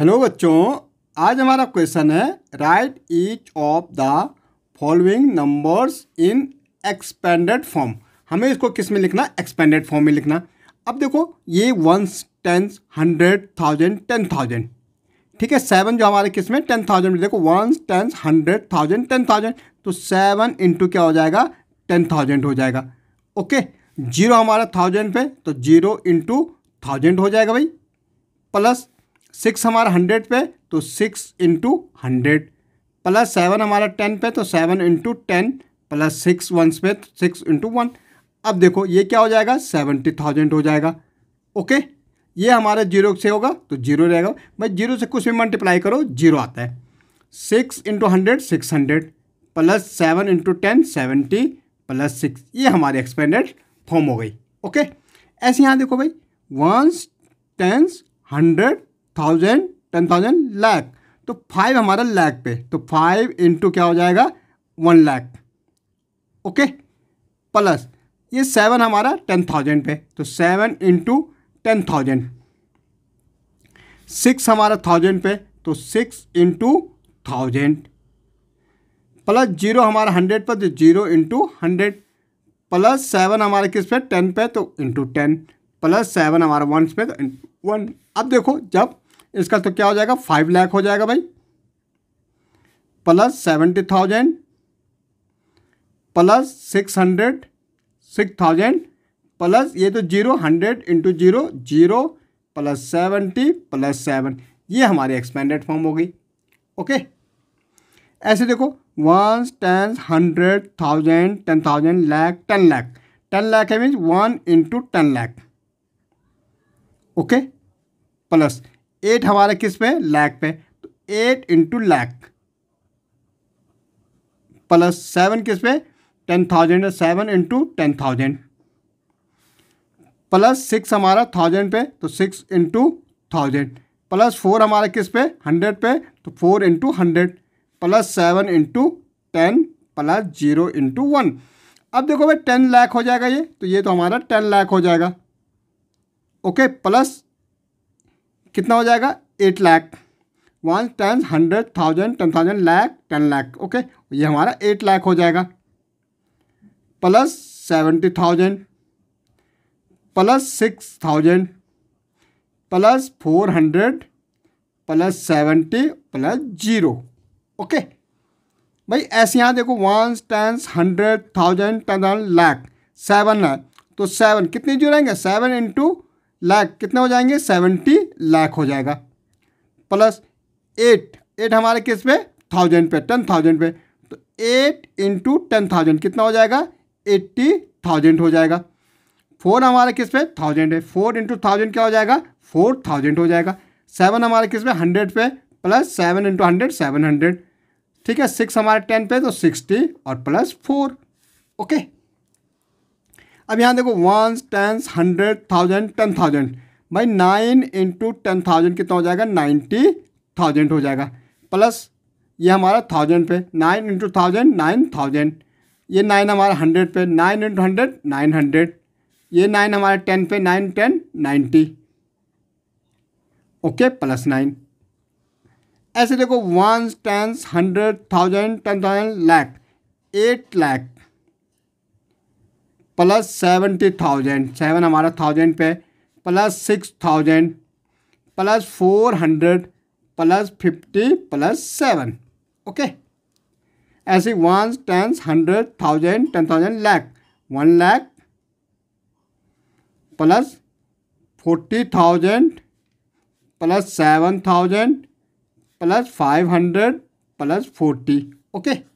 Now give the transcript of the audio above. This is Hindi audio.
हेलो बच्चों आज हमारा क्वेश्चन है write each of the following numbers in expanded form हमें इसको किस में लिखना एक्सपेंडेड फॉर्म में लिखना अब देखो ये ones tens hundred thousand ten thousand ठीक है सेवन जो हमारे किस में टेन थाउजेंड में देखो ones tens hundred thousand ten thousand तो सेवन इंटू क्या हो जाएगा टेन थाउजेंड हो जाएगा ओके जीरो हमारा थाउजेंड पे तो जीरो इंटू थाउजेंड हो जाएगा भाई प्लस सिक्स हमारा हंड्रेड पे तो six into hundred plus seven हमारा टेन पे तो seven into ten plus six ones पे तो सिक्स इंटू वन अब देखो ये क्या हो जाएगा सेवेंटी थाउजेंड हो जाएगा ओके ये हमारा जीरो से होगा तो जीरो रहेगा भाई जीरो से कुछ भी मल्टीप्लाई करो जीरो आता है six into hundred six hundred plus seven into ten seventy plus six ये हमारी एक्सपेंडेड फॉर्म हो गई ओके ऐसे यहाँ देखो भाई ones tens hundred thousand ten thousand lakh तो फाइव हमारा लैख पे तो फाइव इंटू क्या हो जाएगा वन लैख ओके प्लस ये सेवन हमारा टेन थाउजेंड पे तो seven into ten thousand six हमारा थाउजेंड पे तो six into thousand plus zero हमारा हंड्रेड पर तो zero into hundred plus seven हमारा किस पे टेन पे तो इंटू टेन प्लस सेवन हमारा वन पे तो वन अब देखो जब इसका तो क्या हो जाएगा फाइव लाख हो जाएगा भाई plus seventy thousand plus six hundred six thousand plus ये तो zero hundred into zero zero plus seventy plus seven ये हमारी एक्सपेंडेड फॉर्म हो गई ओके ऐसे देखो one ten hundred thousand ten thousand lakh ten lakh ten lakh है means one into ten lakh okay plus eight हमारा किस पे लैख पे तो eight into lakh plus seven किस पे ten thousand seven into ten thousand plus six हमारा थाउजेंड पे तो six into thousand plus four हमारा किस पे हंड्रेड पे तो four into hundred plus seven into ten plus zero into one अब देखो भाई टेन लाख हो जाएगा ये तो ये तो हमारा टेन लाख हो जाएगा ओके प्लस कितना हो जाएगा eight lakh one ten hundred thousand ten thousand lakh ten lakh okay ये हमारा एट लाख हो जाएगा plus seventy thousand plus six thousand plus four hundred plus seventy plus zero okay भाई ऐसे यहाँ देखो one tens hundred thousand ten thousand lakh seven है तो सेवन कितने जीरो रहेंगे सेवन इंटू लैख कितने हो जाएंगे सेवेंटी लाख हो जाएगा प्लस एट एट हमारे किस पे थाउजेंड पे टेन थाउजेंड पे तो एट इंटू टेन थाउजेंड कितना हो जाएगा एट्टी थाउजेंड हो जाएगा फोर हमारे किस पे थाउजेंड है फोर इंटू थाउजेंड क्या हो जाएगा फोर थाउजेंड हो जाएगा सेवन हमारे किस पे हंड्रेड पे plus seven into hundred seven hundred ठीक है सिक्स हमारे टेन पे तो सिक्सटी और प्लस फोर ओके अब यहाँ देखो ones tens hundred thousand ten thousand भाई नाइन इंटू टेन थाउजेंड कितना हो जाएगा नाइन्टी थाउजेंड हो जाएगा प्लस ये हमारा थाउजेंड पे nine into thousand nine thousand ये नाइन हमारा हंड्रेड पे nine into hundred nine hundred ये नाइन हमारा टेन पे nine ten ninety okay plus nine ऐसे देखो one tens hundred thousand ten thousand lakh eight lakh plus seventy thousand seven हमारा थाउजेंड पे plus six thousand plus four hundred plus fifty plus seven okay ऐसे ones tens hundred thousand ten thousand lakh one lakh plus forty thousand plus seven thousand plus five hundred plus forty okay